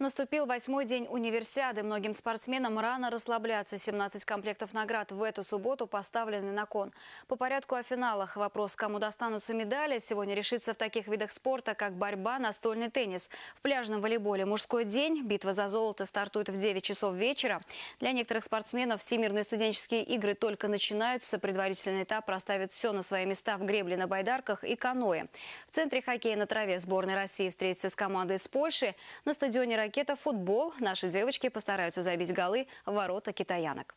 Наступил восьмой день универсиады. Многим спортсменам рано расслабляться. 17 комплектов наград в эту субботу поставлены на кон. По порядку о финалах. Вопрос, кому достанутся медали, сегодня решится в таких видах спорта, как борьба, настольный теннис. В пляжном волейболе мужской день. Битва за золото стартует в 9 часов вечера. Для некоторых спортсменов всемирные студенческие игры только начинаются. Предварительный этап расставит все на свои места в гребле на байдарках и каноэ. В центре хоккея на траве сборной России встретится с командой из Польши. На стадионе ракета «Футбол» наши девочки постараются забить голы в ворота китаянок.